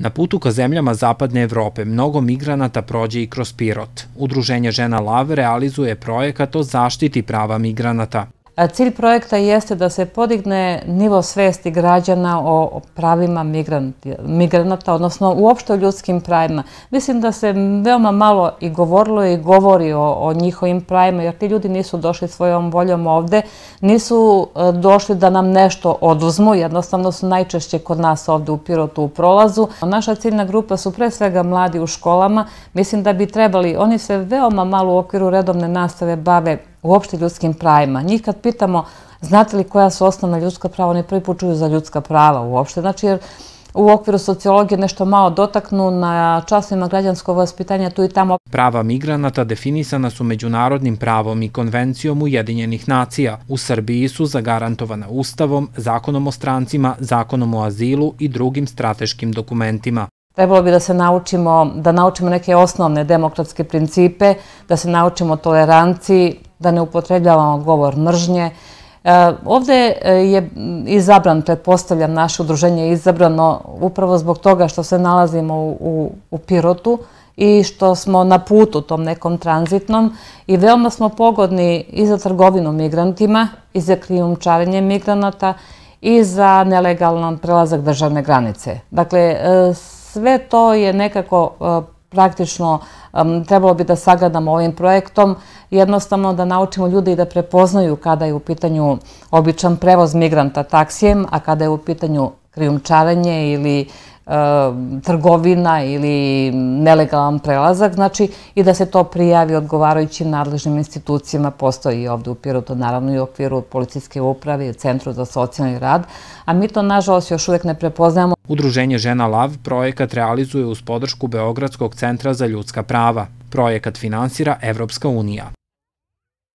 Na putu ka zemljama Zapadne Evrope mnogo migranata prođe i kroz Pirot. Udruženje žena LAV realizuje projekat o zaštiti prava migranata. Cilj projekta jeste da se podigne nivo svesti građana o pravima migranata, odnosno uopšte o ljudskim pravima. Mislim da se veoma malo i govorilo i govori o njihovim pravima, jer ti ljudi nisu došli svojom voljom ovde, nisu e, došli da nam nešto oduzmu, jednostavno su najčešće kod nas ovde u Pirotu u prolazu. Naša ciljna grupa su pre svega mladi u školama. Mislim da bi trebali, oni se veoma malo u okviru redovne nastave bave uopšte ljudskim pravima. Njih kad pitamo, znate li koja su osnovna ljudska prava, oni prvi počuju za ljudska prava uopšte. Znači, jer u okviru sociologije nešto malo dotaknu na časovima građanskog vaspitanja tu i tamo. Prava migranata definisana su međunarodnim pravom i konvencijom Ujedinjenih nacija. U Srbiji su zagarantovana ustavom, zakonom o strancima, zakonom o azilu i drugim strateškim dokumentima. Trebalo bi da se naučimo, da naučimo neke osnovne demokratske principe, da se naučimo toleranciji, da ne upotrebljavamo govor mržnje. E, ovdje e, je izabran, predpostavljam, naše udruženje je izabrano upravo zbog toga što se nalazimo u Pirotu i što smo na putu tom nekom tranzitnom i veoma smo pogodni i za trgovinu migrantima, i za krijumčarenje migranata i za nelegalan prelazak državne granice. Dakle, e, sve to je nekako praktično trebalo bi da sagadamo ovim projektom, jednostavno da naučimo ljudi da prepoznaju kada je u pitanju običan prevoz migranta taksijem, a kada je u pitanju krijumčaranje ili trgovina ili nelegalan prelazak, znači i da se to prijavi odgovarajućim nadležnim institucijama, postoji i ovdje u Pirotu, naravno i u okviru policijske uprave i Centru za socijalni rad, a mi to, nažalost, još uvijek ne prepoznamo. Udruženje Žena Lav projekat realizuje uz podršku Beogradskog centra za ljudska prava. Projekat finansira Evropska unija.